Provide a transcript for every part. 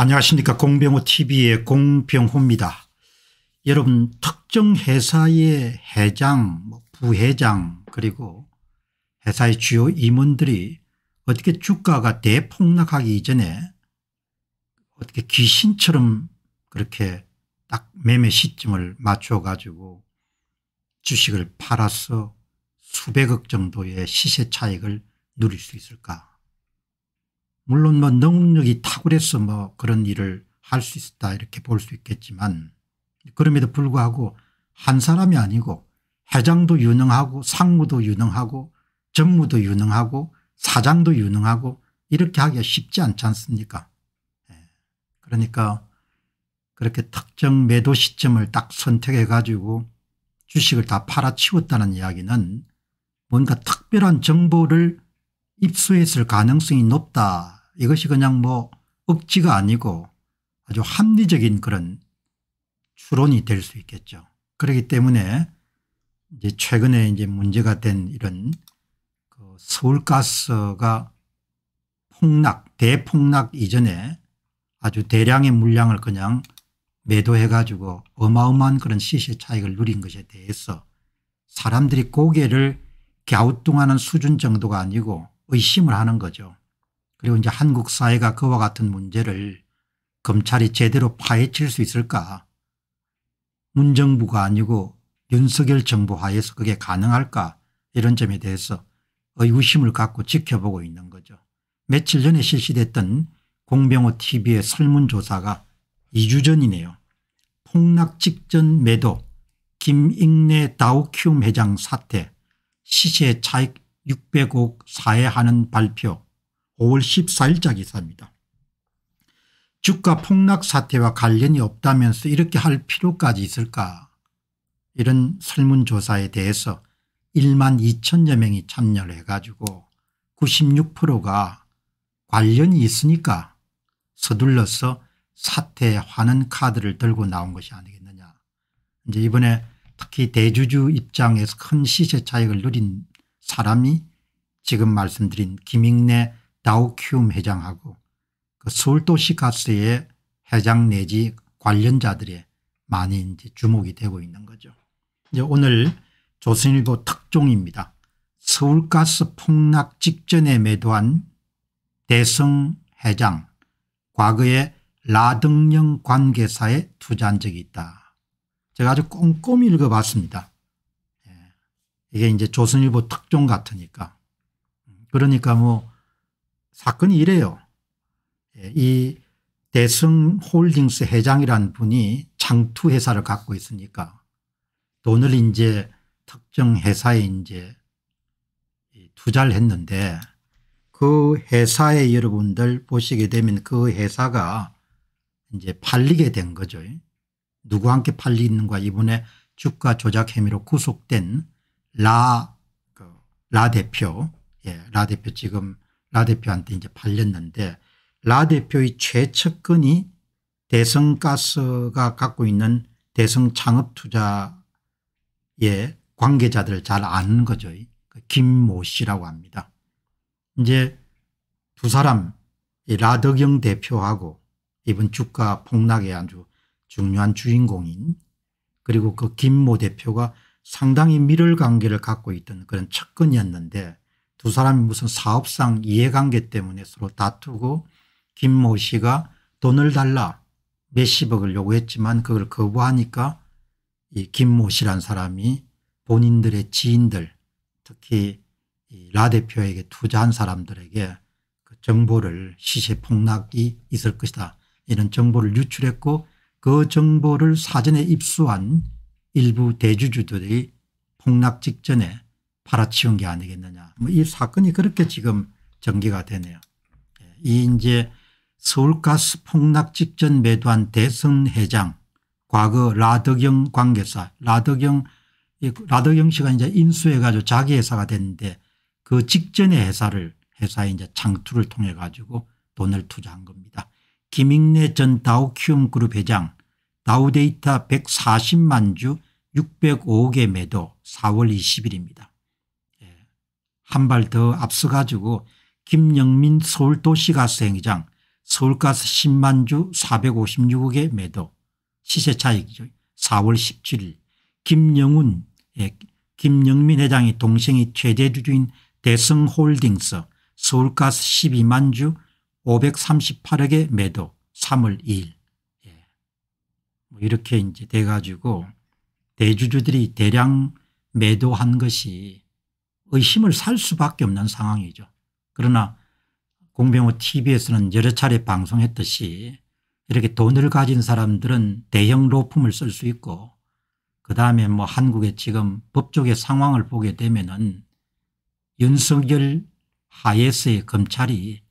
안녕하십니까 공병호 tv의 공병호입니다. 여러분 특정 회사의 회장 뭐 부회장 그리고 회사의 주요 임원들이 어떻게 주가가 대폭락하기 이전에 어떻게 귀신처럼 그렇게 딱 매매 시점을 맞춰 가지고 주식을 팔아서 수백억 정도의 시세 차익을 누릴 수 있을까 물론 뭐 능력이 탁월해서 뭐 그런 일을 할 수있다 이렇게 볼 수 있겠지만 그럼에도 불구하고 한 사람이 아니고 회장도 유능하고 상무도 유능하고 전무도 유능하고 사장도 유능하고 이렇게 하기가 쉽지 않지 않습니까 예. 그러니까 그렇게 특정 매도 시점을 딱 선택해 가지고 주식을 다 팔아치웠다는 이야기는 뭔가 특별한 정보를 입수했을 가능성이 높다 이것이 그냥 뭐 억지가 아니고 아주 합리적인 그런 추론이 될 수 있겠죠. 그렇기 때문에 이제 최근에 이제 문제가 된 이런 그 서울가스가 폭락 대폭락 이전에 아주 대량의 물량을 그냥 매도해 가지고 어마어마한 그런 시세 차익을 누린 것에 대해서 사람들이 고개를 갸우뚱하는 수준 정도가 아니고 의심을 하는 거죠. 그리고 이제 한국 사회가 그와 같은 문제를 검찰이 제대로 파헤칠 수 있을까 문정부가 아니고 윤석열 정부 하에서 그게 가능할까 이런 점에 대해서 의구심을 갖고 지켜보고 있는 거죠. 며칠 전에 실시됐던 공병호 tv의 설문조사가 2주 전이네요. 폭락 직전 매도 김익래 다우큐움 회장 사태 시세 차익 600억 사해하는 발표 5월 14일자 기사입니다. 주가 폭락 사태와 관련이 없다면서 이렇게 할 필요까지 있을까 이런 설문조사에 대해서 1만 2천여 명이 참여를 해가지고 96%가 관련이 있으니까 서둘러서 사태에 화는 카드를 들고 나온 것이 아니겠느냐. 이제 이번에 특히 대주주 입장에서 큰 시세 차익을 누린 사람이 지금 말씀드린 김익래 다우키움 회장하고 그 서울도시 가스의 회장 내지 관련자들의 많이 이제 주목이 되고 있는 거죠. 이제 오늘 조선일보 특종입니다. 서울가스 폭락 직전에 매도한 대성 회장 과거에 라등령 관계사에 투자한 적이 있다. 제가 아주 꼼꼼히 읽어봤습니다. 예. 이게 이제 조선일보 특종 같으니까. 그러니까 뭐 사건이 이래요. 예, 이 대승홀딩스 회장이란 분이 창투 회사를 갖고 있으니까 돈을 이제 특정 회사에 이제 투자를 했는데 그 회사에 여러분들 보시게 되면 그 회사가 이제 팔리게 된 거죠. 누구한테 팔리는가 이번에 주가 조작 혐의로 구속된 라, 그, 라 대표, 예, 라 대표 지금 라 대표한테 이제 팔렸는데 라 대표의 최측근이 대성가스가 갖고 있는 대성 창업 투자의 관계자들을 잘 아는 거죠. 그 김모 씨라고 합니다. 이제 두 사람 라덕영 대표하고 이번 주가 폭락의 아주 중요한 주인공인 그리고 그 김모 대표가 상당히 밀을 관계를 갖고 있던 그런 측근이었는데 두 사람이 무슨 사업상 이해관계 때문에 서로 다투고 김모 씨가 돈을 달라 몇십억을 요구했지만 그걸 거부하니까 이 김모 씨란 사람이 본인들의 지인들 특히 이 라 대표에게 투자한 사람들에게 그 정보를 시세 폭락이 있을 것이다. 이런 정보를 유출했고 그 정보를 사전에 입수한 일부 대주주들이 폭락 직전에 팔아치운 게 아니겠느냐. 뭐 이 사건이 그렇게 지금 전개가 되네요. 예, 이 이제 서울가스 폭락 직전 매도한 대선 회장 과거 라덕영 관계사 라덕영 라덕영 씨가 이제 인수해 가지고 자기 회사가 됐는데 그 직전의 회사를 회사에 이제 창투를 통해 가지고 돈을 투자한 겁니다. 김익래 전 다우큐움 그룹 회장 다우데이터 140만 주 605억의 매도 4월 20일입니다. 한발더 앞서가지고 김영민 서울도시가스행위장 서울가스 10만주 456억의 매도 시세차익이죠. 4월 17일 김영훈 예, 김영민 회장이 동생이 최대주주인 대성홀딩스 서울가스 12만주 538억의 매도 3월 2일 예. 뭐 이렇게 이제 돼가지고 대주주들이 대량 매도한 것이 의심을 살 수밖에 없는 상황이죠. 그러나 공병호 tv에서는 여러 차례 방송했듯이 이렇게 돈을 가진 사람들은 대형 로펌을 쓸 수 있고 그다음에 뭐 한국의 지금 법조계 상황을 보게 되면은 윤석열 하에서의 검찰이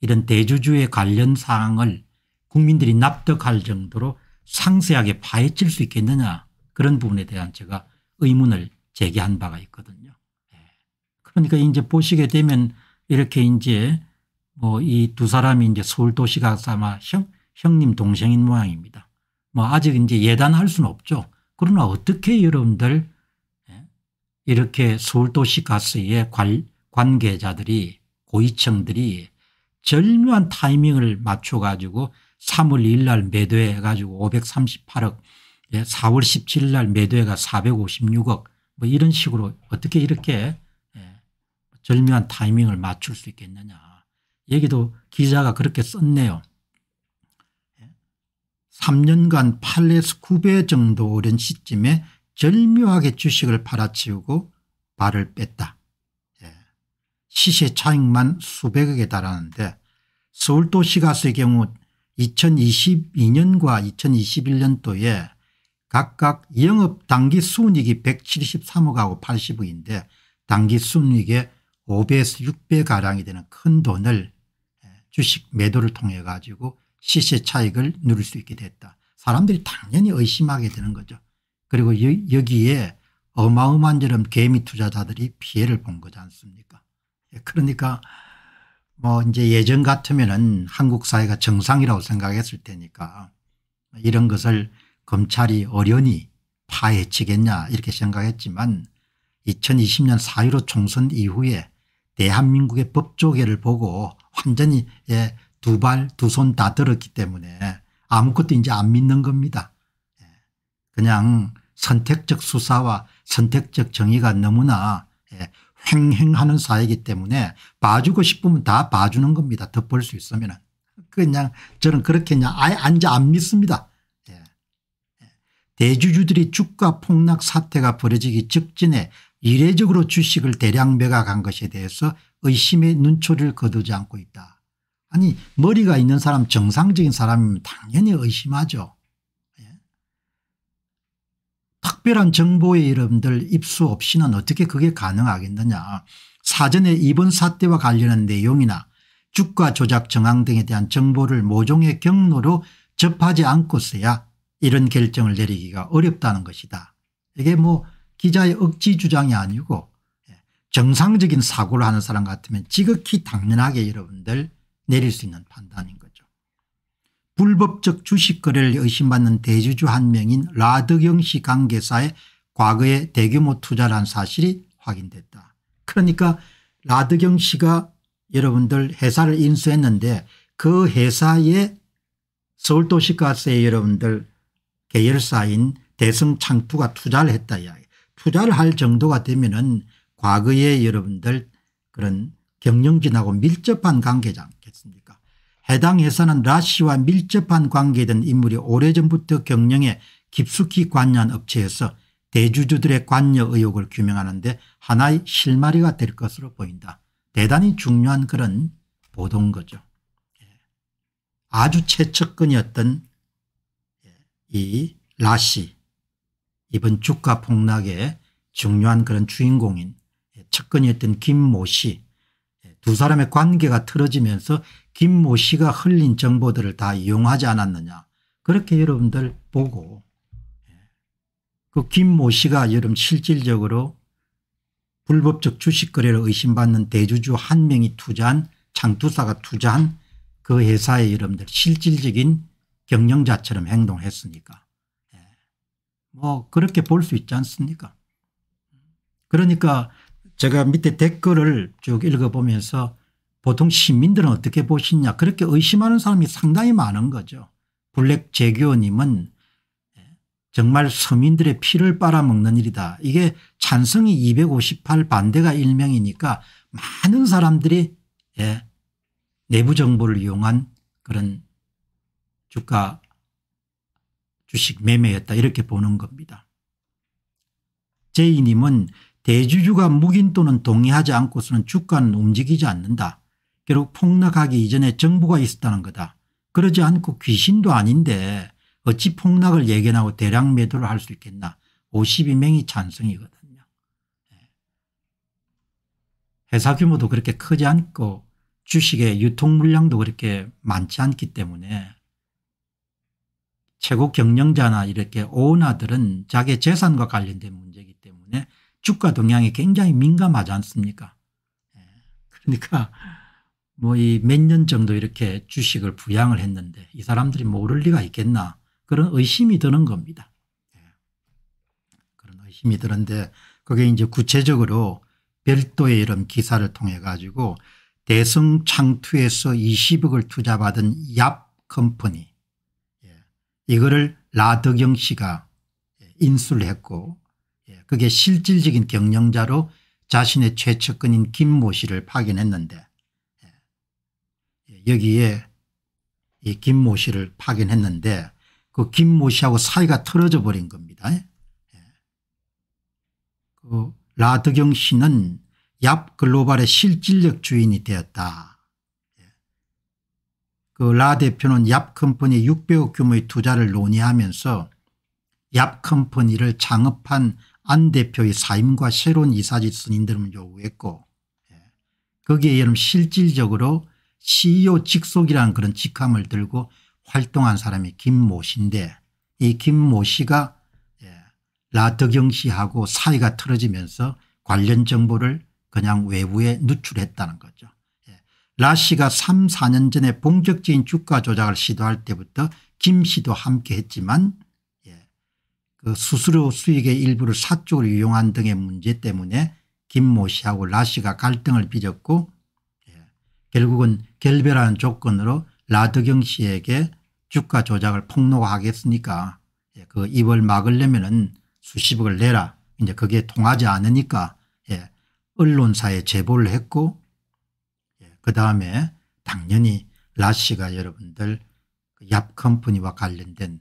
이런 대주주의 관련 사항을 국민들이 납득할 정도로 상세하게 파헤칠 수 있겠느냐 그런 부분에 대한 제가 의문을 제기한 바가 있거든요. 그러니까 이제 보시게 되면 이렇게 이제 뭐 이 두 사람이 이제 서울 도시가 아마 형, 형님 동생인 모양입니다. 뭐 아직 이제 예단할 수는 없죠. 그러나 어떻게 여러분들 예, 이렇게 서울 도시 가스의 관, 계자들이 고위층들이 절묘한 타이밍을 맞춰가지고 3월 2일 날 매도해가지고 538억 4월 17일 날 매도해가 456억 뭐 이런 식으로 어떻게 이렇게 절묘한 타이밍을 맞출 수 있겠느냐. 여기도 기자가 그렇게 썼네요. 3년간 팔레스 9배 정도 오른 시점에 절묘하게 주식을 팔아치우고 발을 뺐다. 예. 시세 차익만 수백억에 달하는데 서울도시 가스의 경우 2022년과 2021년도에 각각 영업단기 순익이 173억하고 80억인데 단기 순익의 5배에서 6배가량이 되는 큰 돈을 예, 주식 매도를 통해 가지고 시세 차익을 누릴 수 있게 됐다. 사람들이 당연히 의심하게 되는 거죠. 그리고 여기에 어마어마한 저런 개미 투자자들이 피해를 본 거지 않습니까 예, 그러니까 뭐 이제 예전 같으면은 한국 사회가 정상이라고 생각했을 테니까 이런 것을 검찰이 어련히 파헤치겠냐 이렇게 생각했지만 2020년 4.15 총선 이후에 대한민국의 법조계를 보고 완전히 예, 두발 두 손 다 들었기 때문에 아무것도 이제 안 믿는 겁니다. 예, 그냥 선택적 수사와 선택적 정의가 너무나 예, 횡행하는 사회이기 때문에 봐주고 싶으면 다 봐주는 겁니다. 덮을 수 있으면 그냥 저는 그렇게 그냥 아예 앉아 안 믿습니다. 예. 예. 대주주들이 주가 폭락 사태가 벌어지기 직전에 이례적으로 주식을 대량 매각한 것에 대해서 의심의 눈초리를 거두지 않고 있다. 아니 머리가 있는 사람 정상적인 사람이면 당연히 의심하죠. 예? 특별한 정보에 여러분들 입수 없이는 어떻게 그게 가능하겠느냐. 사전에 이번 사태와 관련한 내용이나 주가 조작 정황 등에 대한 정보를 모종의 경로로 접하지 않고서야 이런 결정을 내리기가 어렵다는 것이다. 이게 뭐 기자의 억지 주장이 아니고 예, 정상적인 사고를 하는 사람 같으면 지극히 당연하게 여러분들 내릴 수 있는 판단인 거죠. 불법적 주식 거래를 의심받는 대주주 한 명인 라드경씨 관계사의 과거에 대규모 투자란 사실이 확인됐다. 그러니까 라드경 씨가 여러분들 회사를 인수했는데 그 회사의 서울도시가스에 여러분들 계열사인 대성창투가 투자를 했다 이야기. 투자를 할 정도가 되면은 과거에 여러분들 그런 경영진하고 밀접한 관계지 않겠습니까 해당 회사는 라씨와 밀접한 관계된 인물이 오래전부터 경영에 깊숙이 관여한 업체에서 대주주들의 관여 의혹을 규명하는데 하나의 실마리가 될 것으로 보인다. 대단히 중요한 그런 보도인 거죠. 예. 아주 최측근이었던 예, 이 라씨 이번 주가 폭락의 중요한 그런 주인공인 측근이었던 김 모 씨 두 사람의 관계가 틀어지면서 김 모 씨가 흘린 정보들을 다 이용하지 않았느냐 그렇게 여러분들 보고 예. 그 김 모 씨가 여름 실질적으로 불법적 주식거래를 의심받는 대주주 한 명이 투자한 창투사가 투자한 그 회사의 여러분들 실질적인 경영자처럼 행동했으니까 뭐 그렇게 볼 수 있지 않습니까? 그러니까 제가 밑에 댓글을 쭉 읽어보면서 보통 시민들은 어떻게 보시냐 그렇게 의심하는 사람이 상당히 많은 거죠. 블랙 재교님은 예, 정말 서민들의 피를 빨아먹는 일이다. 이게 찬성이 258 반대가 1명이니까 많은 사람들이 예, 내부 정보를 이용한 그런 주가 주식 매매였다 이렇게 보는 겁니다. 제이님은 대주주가 묵인 또는 동의하지 않고서는 주가는 움직이지 않는다. 결국 폭락하기 이전에 정부가 있었다는 거다. 그러지 않고 귀신도 아닌데 어찌 폭락을 예견하고 대량 매도를 할 수 있겠나. 52명이 찬성이거든요. 예. 회사 규모도 그렇게 크지 않고 주식의 유통 물량도 그렇게 많지 않기 때문에 최고 경영자나 이렇게 오너들은 자기 재산과 관련된 문제이기 때문에 주가 동향이 굉장히 민감하지 않습니까? 예. 그러니까 뭐 이 몇 년 정도 이렇게 주식을 부양을 했는데 이 사람들이 모를 리가 있겠나 그런 의심이 드는 겁니다. 예. 그런 의심이 드는데 그게 이제 구체적으로 별도의 이런 기사를 통해 가지고 대성창투에서 20억을 투자받은 얍 컴퍼니 이거를 라덕영 씨가 예, 인수를 했고 예, 그게 실질적인 경영자로 자신의 최측근인 김모 씨를 파견했는데 예, 여기에 이 김 모 씨를 파견했는데 그 김모 씨하고 사이가 틀어져 버린 겁니다. 그라드경 씨는 얍 글로벌의 실질적 주인이 되었다. 그라 대표는 얍 컴퍼니 600억 규모의 투자를 논의하면서 얍 컴퍼니를 창업한 안 대표의 사임과 새로운 이사직 선임들을 요구했고 예, 거기에 여름 실질적으로 CEO 직속이라는 그런 직함을 들고 활동한 사람이 김 모 씨인데 이 김 모 씨가 예, 라덕경 씨하고 사이가 틀어지면서 관련 정보를 그냥 외부에 누출했다는 거죠. 라씨가 3 4년 전에 본격적인 주가 조작을 시도할 때부터 김씨도 함께했지만 예. 그 수수료 수익의 일부를 사적으로 이용한 등의 문제 때문에 김 모 씨하고 라씨가 갈등을 빚었고 예. 결국은 결별하는 조건으로 라드경 씨에게 주가 조작을 폭로하겠으니까 예. 그 입을 막으려면 은 수십억을 내라 이제 그게 통하지 않으니까 예. 언론사에 제보를 했고 그다음에 당연히 라씨가 여러분들 그 얍 컴퍼니와 관련된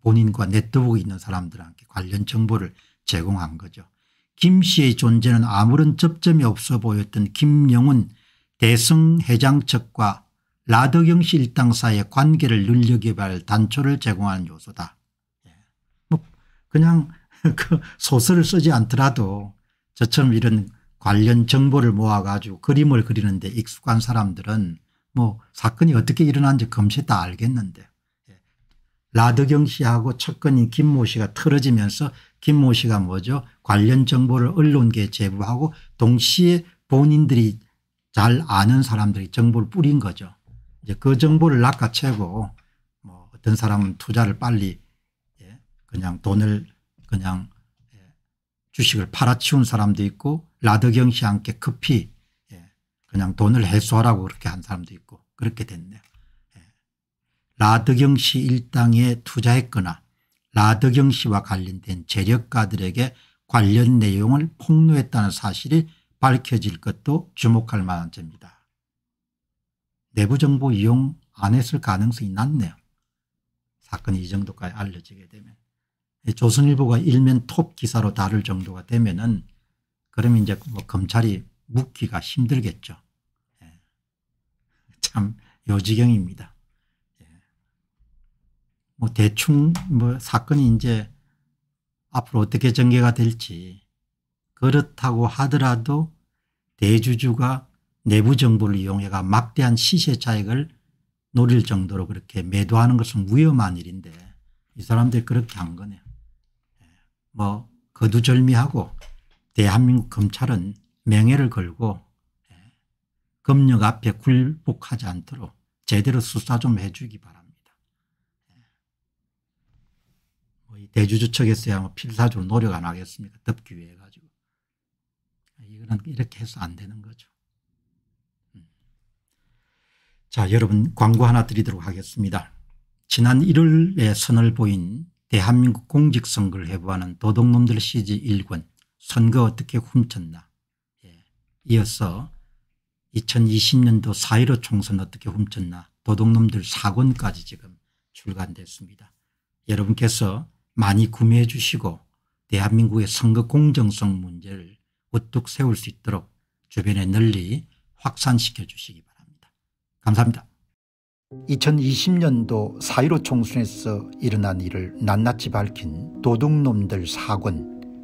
본인과 네트워크 있는 사람들한테 관련 정보를 제공한 거죠. 김 씨의 존재는 아무런 접점이 없어 보였던 김영훈 대성회장 측과 라덕영 씨 일당 사이의 관계를 늘려개발 단초를 제공하는 요소다. 예. 뭐 그냥 그 소설을 쓰지 않더라도 저처럼 이런 관련 정보를 모아가지고 그림을 그리는데 익숙한 사람들은 뭐 사건이 어떻게 일어는지금시다 알겠는데 예. 라드경 씨하고 첫건인 김모 씨가 틀어지면서 김모 씨가 뭐죠 관련 정보를 언론계에 제보하고 동시에 본인들이 잘 아는 사람들이 정보를 뿌린 거죠. 이제 그 정보를 낚아채고 뭐 어떤 사람은 투자를 빨리 예. 그냥 돈을 그냥 예. 주식을 팔아치운 사람도 있고 라드경 씨와 함께 커피 예, 그냥 돈을 해소하라고 그렇게 한 사람도 있고 그렇게 됐네요. 예. 라드경 씨 일당에 투자했거나 라드경 씨와 관련된 재력가들에게 관련 내용을 폭로했다는 사실이 밝혀질 것도 주목할 만한 점입다 내부 정보 이용 안 했을 가능성이 낮네요. 사건이 이 정도까지 알려지게 되면. 예, 조선일보가 일면 톱 기사로 다룰 정도가 되면 은 그러면 이제 뭐 검찰이 묻기가 힘들겠죠. 예. 참 요지경입니다. 예. 뭐 대충 뭐 사건이 이제 앞으로 어떻게 전개가 될지 그렇다고 하더라도 대주주가 내부 정보를 이용해가 막대한 시세 차익을 노릴 정도로 그렇게 매도하는 것은 위험한 일인데 이 사람들이 그렇게 한 거네요. 예. 뭐 거두절미하고 대한민국 검찰은 명예를 걸고 예, 검역 앞에 굴복하지 않도록 제대로 수사 좀 해주기 바랍니다. 예. 뭐 대주주 측에서야 뭐 필사적 노력 안 하겠습니까? 덮기 위해 가지고. 이거는 이렇게 해서 안 되는 거죠. 음. 자 여러분 광고 하나 드리도록 하겠습니다. 지난 1월에 선을 보인 대한민국 공직선거를 해부하는 도둑놈들 CG 1권 선거 어떻게 훔쳤나 예. 이어서 2020년도 4.15 총선 어떻게 훔쳤나 도둑놈들 사건까지 지금 출간됐습니다. 여러분께서 많이 구매해 주시고 대한민국의 선거 공정성 문제를 우뚝 세울 수 있도록 주변에 널리 확산시켜 주시기 바랍니다. 감사합니다. 2020년도 4.15 총선에서 일어난 일을 낱낱이 밝힌 도둑놈들 사건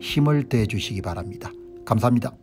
힘을 대 주시기 바랍니다. 감사합니다.